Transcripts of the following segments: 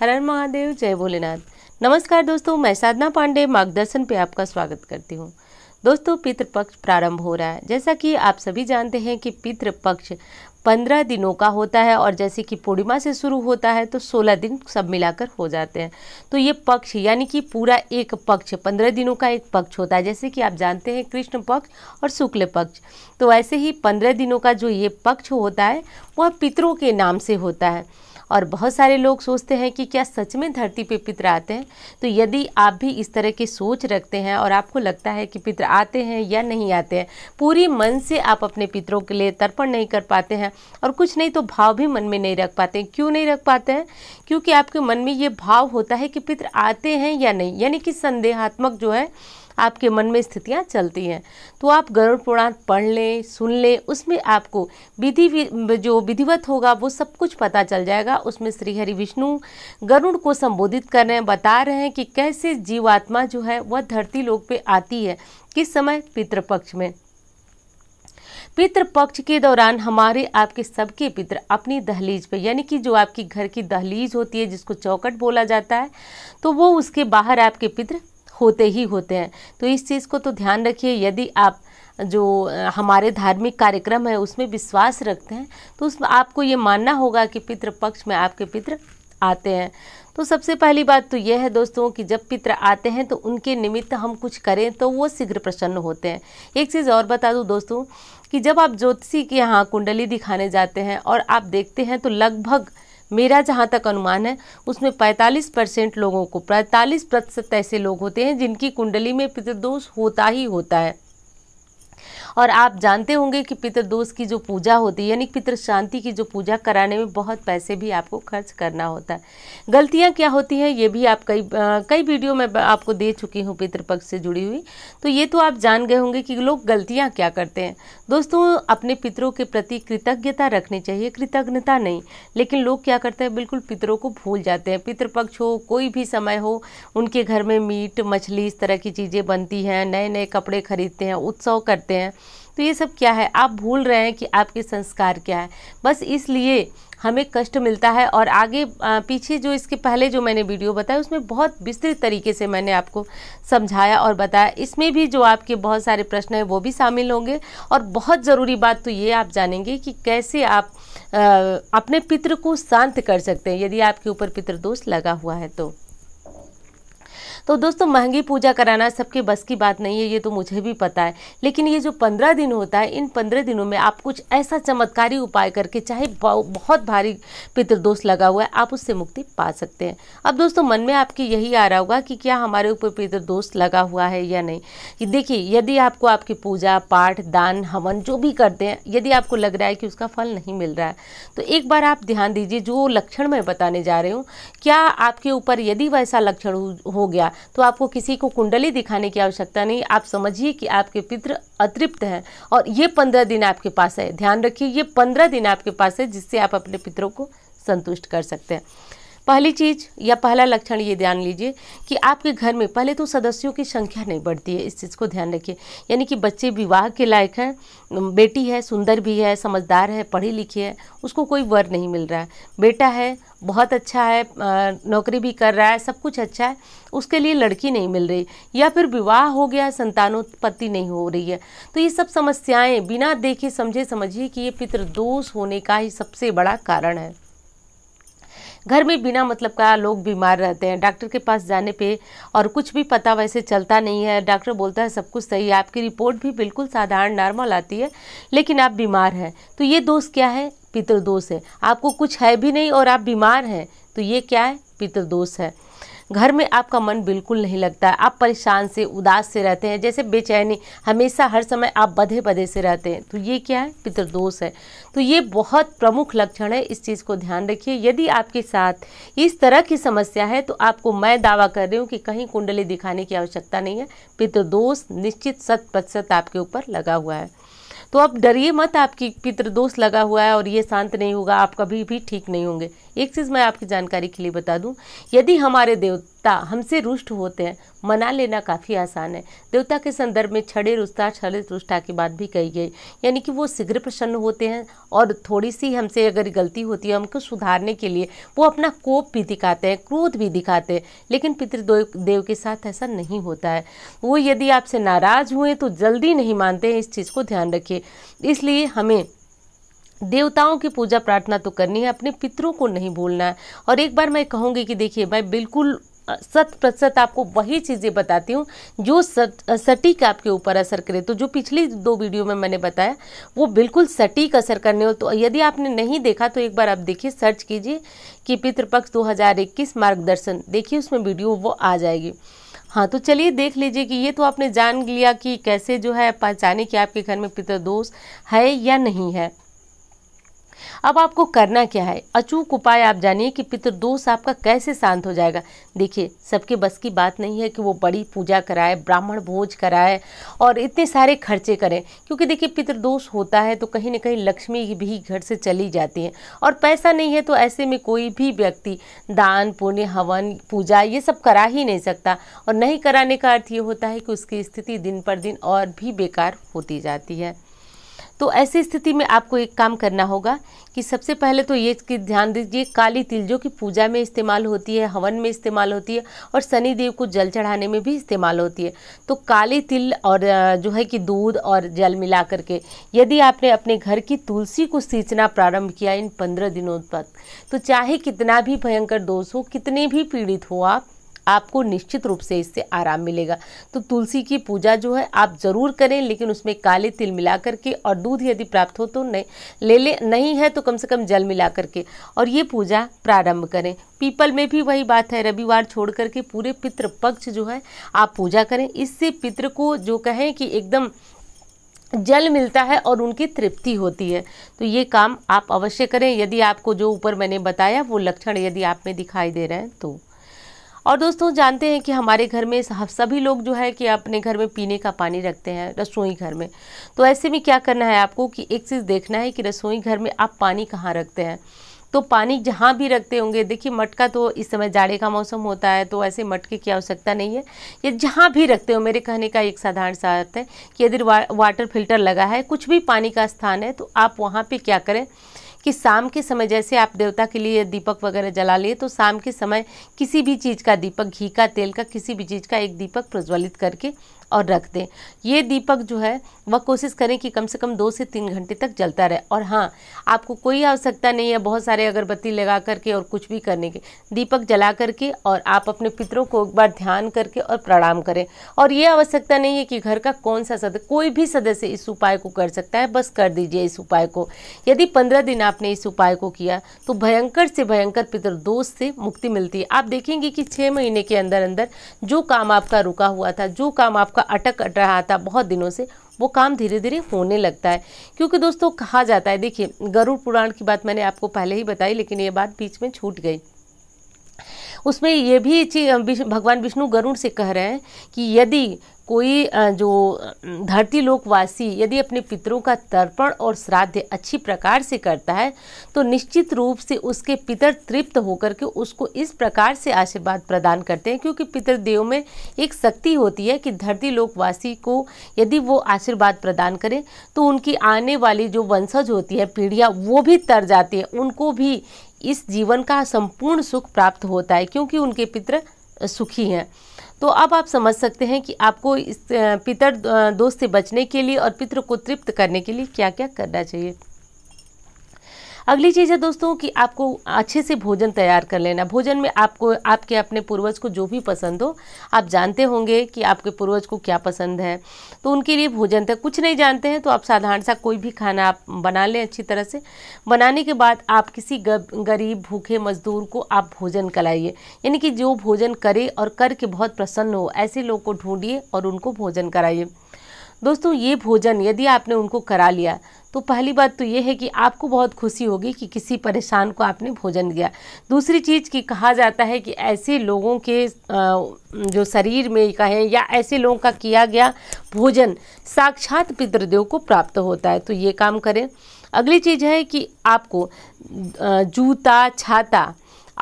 हर हर महादेव जय भोलेनाथ नमस्कार दोस्तों मैं साधना पांडे मार्गदर्शन पे आपका स्वागत करती हूँ दोस्तों पितृपक्ष प्रारंभ हो रहा है जैसा कि आप सभी जानते हैं कि पितृपक्ष पंद्रह दिनों का होता है और जैसे कि पूर्णिमा से शुरू होता है तो सोलह दिन सब मिलाकर हो जाते हैं तो ये पक्ष यानी कि पूरा एक पक्ष पंद्रह दिनों का एक पक्ष होता है जैसे कि आप जानते हैं कृष्ण पक्ष और शुक्ल पक्ष तो ऐसे ही पंद्रह दिनों का जो ये पक्ष होता है वह पितरों के नाम से होता है और बहुत सारे लोग सोचते हैं कि क्या सच में धरती पे पितर आते हैं तो यदि आप भी इस तरह की सोच रखते हैं और आपको लगता है कि पितर आते हैं या नहीं आते हैं पूरी मन से आप अपने पितरों के लिए तर्पण नहीं कर पाते हैं और कुछ नहीं तो भाव भी मन में नहीं रख पाते क्यों नहीं रख पाते हैं क्योंकि आपके मन में ये भाव होता है कि पितर आते हैं या नहीं यानी कि संदेहात्मक जो है आपके मन में स्थितियाँ चलती हैं तो आप गरुड़ पुराण पढ़ लें सुन लें उसमें आपको विधि जो विधिवत होगा वो सब कुछ पता चल जाएगा उसमें श्री हरि विष्णु गरुड़ को संबोधित कर रहे हैं बता रहे हैं कि कैसे जीवात्मा जो है वह धरती लोक पे आती है किस समय पितृपक्ष में पितृपक्ष के दौरान हमारे आपके सबके पितृ अपनी दहलीज पे यानी कि जो आपकी घर की दहलीज होती है जिसको चौकट बोला जाता है तो वो उसके बाहर आपके पितृ होते ही होते हैं तो इस चीज़ को तो ध्यान रखिए यदि आप जो हमारे धार्मिक कार्यक्रम है उसमें विश्वास रखते हैं तो उसमें आपको ये मानना होगा कि पितृ पक्ष में आपके पितृ आते हैं तो सबसे पहली बात तो यह है दोस्तों कि जब पितृ आते हैं तो उनके निमित्त हम कुछ करें तो वो शीघ्र प्रसन्न होते हैं एक चीज़ और बता दूं दोस्तों कि जब आप ज्योतिषी के यहाँ कुंडली दिखाने जाते हैं और आप देखते हैं तो लगभग मेरा जहाँ तक अनुमान है उसमें 45 परसेंट लोगों को 45 प्रतिशत ऐसे लोग होते हैं जिनकी कुंडली में पितृदोष होता ही होता है और आप जानते होंगे कि पितृदोष की जो पूजा होती है यानी पितृ शांति की जो पूजा कराने में बहुत पैसे भी आपको खर्च करना होता है गलतियाँ क्या होती हैं ये भी आप कई कई वीडियो में आपको दे चुकी हूँ पितृपक्ष से जुड़ी हुई तो ये तो आप जान गए होंगे कि लोग गलतियाँ क्या करते हैं दोस्तों अपने पितरों के प्रति कृतज्ञता रखनी चाहिए कृतज्ञता नहीं लेकिन लोग क्या करते हैं बिल्कुल पितरों को भूल जाते हैं पितृपक्ष हो कोई भी समय हो उनके घर में मीट मछली इस तरह की चीज़ें बनती हैं नए नए कपड़े खरीदते हैं उत्सव करते हैं तो ये सब क्या है आप भूल रहे हैं कि आपके संस्कार क्या है बस इसलिए हमें कष्ट मिलता है और आगे पीछे जो इसके पहले जो मैंने वीडियो बताया उसमें बहुत विस्तृत तरीके से मैंने आपको समझाया और बताया इसमें भी जो आपके बहुत सारे प्रश्न हैं वो भी शामिल होंगे और बहुत ज़रूरी बात तो ये आप जानेंगे कि कैसे आप आ, अपने पितृ को शांत कर सकते हैं यदि आपके ऊपर पितृदोष लगा हुआ है तो तो दोस्तों महंगी पूजा कराना सबके बस की बात नहीं है ये तो मुझे भी पता है लेकिन ये जो पंद्रह दिन होता है इन पंद्रह दिनों में आप कुछ ऐसा चमत्कारी उपाय करके चाहे बहुत भारी पितृदोष लगा हुआ है आप उससे मुक्ति पा सकते हैं अब दोस्तों मन में आपके यही आ रहा होगा कि क्या हमारे ऊपर पितृदोष लगा हुआ है या नहीं देखिए यदि आपको आपकी पूजा पाठ दान हवन जो भी करते हैं यदि आपको लग रहा है कि उसका फल नहीं मिल रहा है तो एक बार आप ध्यान दीजिए जो लक्षण मैं बताने जा रही हूँ क्या आपके ऊपर यदि वैसा लक्षण हो गया होगा तो आपको किसी को कुंडली दिखाने की आवश्यकता नहीं आप समझिए कि आपके पितृ अतृप्त हैं और ये पंद्रह दिन आपके पास है ध्यान रखिए ये पंद्रह दिन आपके पास है जिससे आप अपने पितरों को संतुष्ट कर सकते हैं पहली चीज या पहला लक्षण ये ध्यान लीजिए कि आपके घर में पहले तो सदस्यों की संख्या नहीं बढ़ती है इस चीज़ को ध्यान रखिए यानी कि बच्चे विवाह के लायक हैं बेटी है सुंदर भी है समझदार है पढ़ी लिखी है उसको कोई वर नहीं मिल रहा है बेटा है बहुत अच्छा है नौकरी भी कर रहा है सब कुछ अच्छा है उसके लिए लड़की नहीं मिल रही या फिर विवाह हो गया संतानोत्पत्ति नहीं हो रही है तो ये सब समस्याएं बिना देखे समझे समझिए कि ये पितृदोष होने का ही सबसे बड़ा कारण है घर में बिना मतलब का लोग बीमार रहते हैं डॉक्टर के पास जाने पे और कुछ भी पता वैसे चलता नहीं है डॉक्टर बोलता है सब कुछ सही है आपकी रिपोर्ट भी बिल्कुल साधारण नॉर्मल आती है लेकिन आप बीमार हैं तो ये दोष क्या है पितृदोष है आपको कुछ है भी नहीं और आप बीमार हैं तो ये क्या है पितृदोष है घर में आपका मन बिल्कुल नहीं लगता आप परेशान से उदास से रहते हैं जैसे बेचैनी हमेशा हर समय आप बधे बधे से रहते हैं तो ये क्या है पितृदोष है तो ये बहुत प्रमुख लक्षण है इस चीज़ को ध्यान रखिए यदि आपके साथ इस तरह की समस्या है तो आपको मैं दावा कर रही हूँ कि कहीं कुंडली दिखाने की आवश्यकता नहीं है पितृदोष निश्चित शत प्रतिशत आपके ऊपर लगा हुआ है तो आप डरिए मत आपकी पितृदोष लगा हुआ है और ये शांत नहीं होगा आप कभी भी ठीक नहीं होंगे एक चीज़ मैं आपकी जानकारी के लिए बता दूं यदि हमारे देवता हमसे रुष्ट होते हैं मना लेना काफ़ी आसान है देवता के संदर्भ में छड़े रुष्टा छड़े रुष्टा की बात भी कही गई यानी कि वो शीघ्र प्रसन्न होते हैं और थोड़ी सी हमसे अगर गलती होती है हमको सुधारने के लिए वो अपना कोप भी दिखाते हैं क्रोध भी दिखाते हैं लेकिन पितृदेव देव के साथ ऐसा नहीं होता है वो यदि आपसे नाराज़ हुए तो जल्दी नहीं मानते हैं इस चीज़ को ध्यान रखिए इसलिए हमें देवताओं की पूजा प्रार्थना तो करनी है अपने पितरों को नहीं भूलना है और एक बार मैं कहूँगी कि देखिए मैं बिल्कुल शत प्रतिशत आपको वही चीज़ें बताती हूँ जो सटीक आपके ऊपर असर करे तो जो पिछली दो वीडियो में मैंने बताया वो बिल्कुल सटीक असर करने हो तो यदि आपने नहीं देखा तो एक बार आप देखिए सर्च कीजिए कि पितृपक्ष 2021 मार्गदर्शन देखिए उसमें वीडियो वो आ जाएगी हाँ तो चलिए देख लीजिए कि ये तो आपने जान लिया कि कैसे जो है पहचाने कि आपके घर में पितृदोष है या नहीं है अब आपको करना क्या है अचूक उपाय आप जानिए कि पितृदोष आपका कैसे शांत हो जाएगा देखिए सबके बस की बात नहीं है कि वो बड़ी पूजा कराए ब्राह्मण भोज कराए और इतने सारे खर्चे करें क्योंकि देखिए पितृदोष होता है तो कहीं ना कहीं लक्ष्मी भी घर से चली जाती है और पैसा नहीं है तो ऐसे में कोई भी व्यक्ति दान पुण्य हवन पूजा ये सब करा ही नहीं सकता और नहीं कराने का अर्थ ये होता है कि उसकी स्थिति दिन पर दिन और भी बेकार होती जाती है तो ऐसी स्थिति में आपको एक काम करना होगा कि सबसे पहले तो ये कि ध्यान दीजिए काली तिल जो कि पूजा में इस्तेमाल होती है हवन में इस्तेमाल होती है और सनी देव को जल चढ़ाने में भी इस्तेमाल होती है तो काली तिल और जो है कि दूध और जल मिला करके यदि आपने अपने घर की तुलसी को सींचना प्रारंभ किया इन पंद्रह दिनों तक तो चाहे कितना भी भयंकर दोष हो कितने भी पीड़ित हो आप आपको निश्चित रूप से इससे आराम मिलेगा तो तुलसी की पूजा जो है आप ज़रूर करें लेकिन उसमें काले तिल मिला करके और दूध यदि प्राप्त हो तो नहीं ले ले नहीं है तो कम से कम जल मिला करके और ये पूजा प्रारंभ करें पीपल में भी वही बात है रविवार छोड़ करके पूरे पितृ पक्ष जो है आप पूजा करें इससे पितृ को जो कहें कि एकदम जल मिलता है और उनकी तृप्ति होती है तो ये काम आप अवश्य करें यदि आपको जो ऊपर मैंने बताया वो लक्षण यदि आप में दिखाई दे रहे हैं तो और दोस्तों जानते हैं कि हमारे घर में सभी लोग जो है कि अपने घर में पीने का पानी रखते हैं रसोई घर में तो ऐसे में क्या करना है आपको कि एक चीज़ देखना है कि रसोई घर में आप पानी कहाँ रखते हैं तो पानी जहाँ भी रखते होंगे देखिए मटका तो इस समय जाड़े का मौसम होता है तो ऐसे मटके की आवश्यकता नहीं है ये जहाँ भी रखते हो मेरे कहने का एक साधारण सा अर्थ है कि यदि वा, वाटर फिल्टर लगा है कुछ भी पानी का स्थान है तो आप वहाँ पर क्या करें कि शाम के समय जैसे आप देवता के लिए दीपक वगैरह जला लिए तो शाम के समय किसी भी चीज़ का दीपक घी का तेल का किसी भी चीज़ का एक दीपक प्रज्वलित करके और रख दें ये दीपक जो है वह कोशिश करें कि कम से कम दो से तीन घंटे तक जलता रहे और हाँ आपको कोई आवश्यकता नहीं है बहुत सारे अगरबत्ती लगा करके और कुछ भी करने के दीपक जला करके और आप अपने पितरों को एक बार ध्यान करके और प्रणाम करें और ये आवश्यकता नहीं है कि घर का कौन सा सदस्य कोई भी सदस्य इस उपाय को कर सकता है बस कर दीजिए इस उपाय को यदि पंद्रह दिन आपने इस उपाय को किया तो भयंकर से भयंकर पितृदोष से मुक्ति मिलती है आप देखेंगे कि छः महीने के अंदर अंदर जो काम आपका रुका हुआ था जो काम आपका आपका अटक रहा था बहुत दिनों से वो काम धीरे धीरे होने लगता है क्योंकि दोस्तों कहा जाता है देखिए गरुड़ पुराण की बात मैंने आपको पहले ही बताई लेकिन ये बात बीच में छूट गई उसमें ये भी भगवान विष्णु गरुण से कह रहे हैं कि यदि कोई जो धरती लोकवासी यदि अपने पितरों का तर्पण और श्राद्ध अच्छी प्रकार से करता है तो निश्चित रूप से उसके पितर तृप्त होकर के उसको इस प्रकार से आशीर्वाद प्रदान करते हैं क्योंकि पितृदेव में एक शक्ति होती है कि धरती लोकवासी को यदि वो आशीर्वाद प्रदान करें तो उनकी आने वाली जो वंशज होती है पीढ़ियाँ वो भी तर जाती है उनको भी इस जीवन का संपूर्ण सुख प्राप्त होता है क्योंकि उनके पितृ सुखी हैं तो अब आप समझ सकते हैं कि आपको इस पितर दोस्त से बचने के लिए और पितृ को तृप्त करने के लिए क्या क्या करना चाहिए अगली चीज़ है दोस्तों कि आपको अच्छे से भोजन तैयार कर लेना भोजन में आपको आपके अपने पूर्वज को जो भी पसंद हो आप जानते होंगे कि आपके पूर्वज को क्या पसंद है तो उनके लिए भोजन तक कुछ नहीं जानते हैं तो आप साधारण सा कोई भी खाना आप बना लें अच्छी तरह से बनाने के बाद आप किसी गरीब भूखे मजदूर को आप भोजन कराइए यानी कि जो भोजन करे और करके बहुत प्रसन्न हो ऐसे लोग को ढूंढिए और उनको भोजन कराइए दोस्तों ये भोजन यदि आपने उनको करा लिया तो पहली बात तो ये है कि आपको बहुत खुशी होगी कि किसी परेशान को आपने भोजन दिया दूसरी चीज़ कि कहा जाता है कि ऐसे लोगों के जो शरीर में कहें या ऐसे लोगों का किया गया भोजन साक्षात पितृदेव को प्राप्त होता है तो ये काम करें अगली चीज़ है कि आपको जूता छाता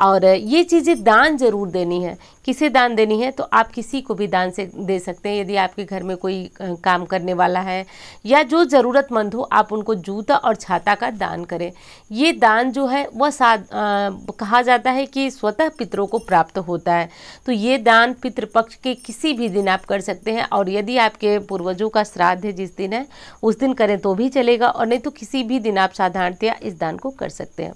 और ये चीज़ें दान ज़रूर देनी है किसे दान देनी है तो आप किसी को भी दान से दे सकते हैं यदि आपके घर में कोई काम करने वाला है या जो ज़रूरतमंद हो आप उनको जूता और छाता का दान करें ये दान जो है वह साध कहा जाता है कि स्वतः पितरों को प्राप्त होता है तो ये दान पितृपक्ष के किसी भी दिन आप कर सकते हैं और यदि आपके पूर्वजों का श्राद्ध है जिस दिन है उस दिन करें तो भी चलेगा और नहीं तो किसी भी दिन आप साधारणतया इस दान को कर सकते हैं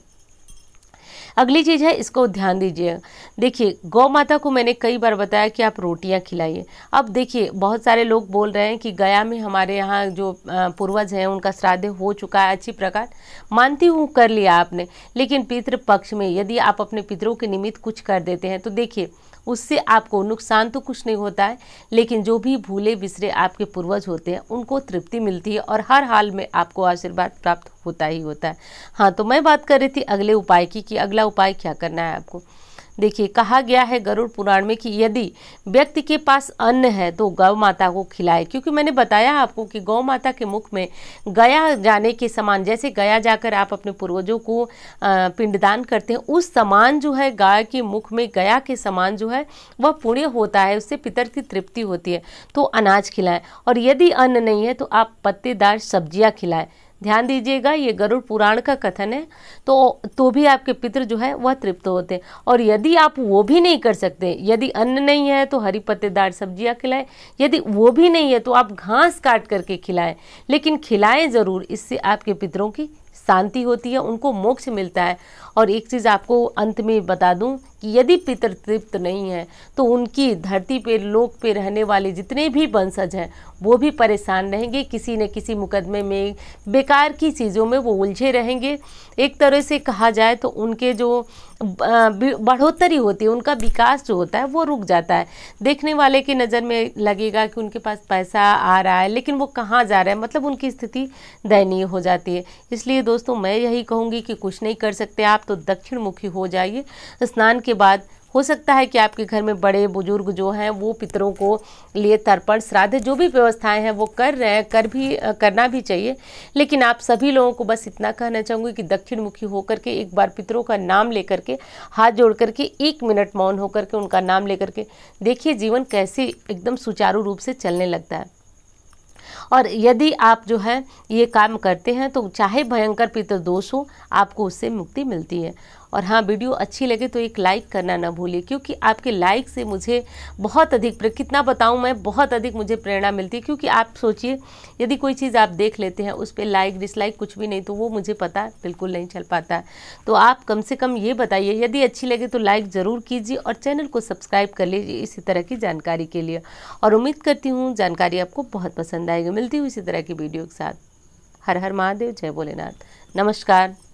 अगली चीज़ है इसको ध्यान दीजिए देखिए गौ माता को मैंने कई बार बताया कि आप रोटियां खिलाइए अब देखिए बहुत सारे लोग बोल रहे हैं कि गया में हमारे यहाँ जो पूर्वज हैं उनका श्राद्ध हो चुका है अच्छी प्रकार मानती हूँ कर लिया आपने लेकिन पितृपक्ष में यदि आप अपने पितरों के निमित्त कुछ कर देते हैं तो देखिए उससे आपको नुकसान तो कुछ नहीं होता है लेकिन जो भी भूले बिसरे आपके पूर्वज होते हैं उनको तृप्ति मिलती है और हर हाल में आपको आशीर्वाद प्राप्त होता ही होता है हाँ तो मैं बात कर रही थी अगले उपाय की कि अगला उपाय क्या करना है आपको देखिए कहा गया है गरुड़ पुराण में कि यदि व्यक्ति के पास अन्न है तो गौ माता को खिलाए क्योंकि मैंने बताया आपको कि गौ माता के मुख में गया जाने के समान जैसे गया जाकर आप अपने पूर्वजों को पिंडदान करते हैं उस समान जो है गाय के मुख में गया के समान जो है वह पुण्य होता है उससे पितर की तृप्ति होती है तो अनाज खिलाएं और यदि अन्न नहीं है तो आप पत्तेदार सब्जियां खिलाएं ध्यान दीजिएगा ये गरुड़ पुराण का कथन है तो तो भी आपके पितृ जो है वह तृप्त होते हैं और यदि आप वो भी नहीं कर सकते यदि अन्न नहीं है तो हरी पत्तेदार सब्जियां खिलाएं यदि वो भी नहीं है तो आप घास काट करके खिलाएं लेकिन खिलाएं ज़रूर इससे आपके पितरों की शांति होती है उनको मोक्ष मिलता है और एक चीज़ आपको अंत में बता दूं कि यदि पितर तृप्त नहीं है तो उनकी धरती पे लोक पे रहने वाले जितने भी वंशज हैं वो भी परेशान रहेंगे किसी न किसी मुकदमे में बेकार की चीज़ों में वो उलझे रहेंगे एक तरह से कहा जाए तो उनके जो बढ़ोतरी होती है उनका विकास जो होता है वो रुक जाता है देखने वाले की नज़र में लगेगा कि उनके पास पैसा आ रहा है लेकिन वो कहाँ जा रहा है मतलब उनकी स्थिति दयनीय हो जाती है इसलिए दोस्तों मैं यही कहूँगी कि कुछ नहीं कर सकते आप तो दक्षिण मुखी हो जाइए स्नान के बाद हो सकता है कि आपके घर में बड़े बुजुर्ग जो हैं वो पितरों को लिए तर्पण श्राद्ध जो भी व्यवस्थाएं हैं वो कर रहे हैं कर भी करना भी चाहिए लेकिन आप सभी लोगों को बस इतना कहना चाहूँगी कि दक्षिण मुखी होकर के एक बार पितरों का नाम लेकर के हाथ जोड़ करके एक मिनट मौन होकर के उनका नाम लेकर के देखिए जीवन कैसे एकदम सुचारू रूप से चलने लगता है और यदि आप जो है ये काम करते हैं तो चाहे भयंकर पितृदोष हो आपको उससे मुक्ति मिलती है और हाँ वीडियो अच्छी लगे तो एक लाइक करना ना भूलिए क्योंकि आपके लाइक से मुझे बहुत अधिक कितना बताऊँ मैं बहुत अधिक मुझे प्रेरणा मिलती है क्योंकि आप सोचिए यदि कोई चीज़ आप देख लेते हैं उस पर लाइक डिसलाइक कुछ भी नहीं तो वो मुझे पता बिल्कुल नहीं चल पाता है तो आप कम से कम ये बताइए यदि अच्छी लगे तो लाइक ज़रूर कीजिए और चैनल को सब्सक्राइब कर लीजिए इसी तरह की जानकारी के लिए और उम्मीद करती हूँ जानकारी आपको बहुत पसंद आएगी मिलती हूँ इसी तरह की वीडियो के साथ हर हर महादेव जय भोलेनाथ नमस्कार